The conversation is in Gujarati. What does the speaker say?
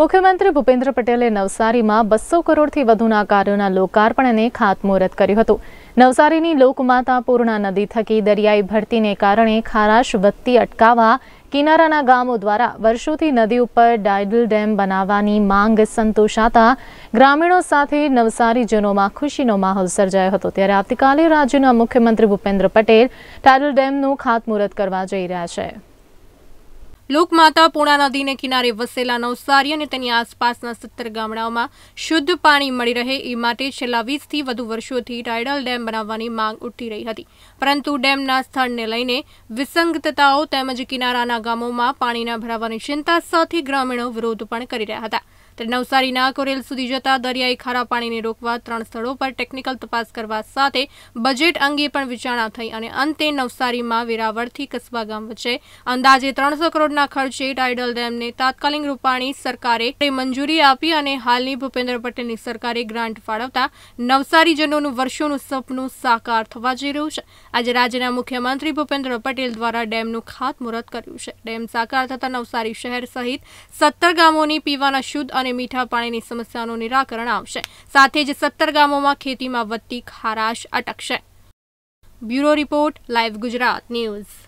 મુખ્યમંત્રી ભૂપેન્દ્ર પટેલે નવસારીમાં બસો કરોડથી વધુના કાર્યોના લોકાર્પણ અને ખાતમુહૂર્ત કર્યું હતું નવસારીની લોકમાતા પૂર્ણા નદી થકી દરિયાઈ ભરતીને કારણે ખારાશ વધતી અટકાવવા કિનારાના ગામો દ્વારા વર્ષોથી નદી ઉપર ડાયડલ ડેમ બનાવવાની માંગ સંતોષાતા ગ્રામીણો સાથે નવસારીજનોમાં ખુશીનો માહોલ સર્જાયો હતો ત્યારે આવતીકાલે રાજ્યના મુખ્યમંત્રી ભૂપેન્દ્ર પટેલ ડાયડલ ડેમનું ખાતમુહૂર્ત કરવા જઈ રહ્યા છે લોકમાતા પૂર્ણા નદીને કિનારે વસેલા નવસારી અને તેની આસપાસના સત્તર ગામડાઓમાં શુદ્ધ પાણી મળી રહે એ માટે છેલ્લા વીસથી વધુ વર્ષોથી ટાઇડલ ડેમ બનાવવાની માંગ ઉઠી રહી હતી પરંતુ ડેમના સ્થળને લઈને વિસંગતતાઓ તેમજ કિનારાના ગામોમાં પાણીના ભરાવાની ચિંતા સાથે ગ્રામીણો વિરોધ પણ કરી રહ્યા હતા ત્યારે નવસારીના કોરેલ સુધી જતા દરિયાઈ ખારા પાણીને રોકવા ત્રણ સ્થળો પર ટેકનિકલ તપાસ કરવા સાથે બજેટ અંગે પણ વિચારણા થઈ અને અંતે નવસારીમાં વેરાવળથી કસબા ગામ વચ્ચે અંદાજે ત્રણસો કરોડના ખર્ચે ટાઇડલ ડેમને તાત્કાલિક રૂપાણી સરકારે મંજૂરી આપી અને હાલની ભૂપેન્દ્ર પટેલની સરકારે ગ્રાન્ટ ફાળવતા નવસારીજનોનું વર્ષોનું સપનું સાકાર થવા જઈ રહ્યું છે આજે રાજ્યના મુખ્યમંત્રી ભૂપેન્દ્ર પટેલ દ્વારા ડેમનું ખાતમુહૂર્ત કર્યું છે ડેમ સાકાર થતા નવસારી શહેર સહિત સત્તર ગામોની પીવાના શુદ્ધ અને મીઠા પાણીની સમસ્યાનું નિરાકરણ આવશે સાથે જ સત્તર ગામોમાં ખેતીમાં વધતી ખારાશ અટકશે bureau report live Gujarat news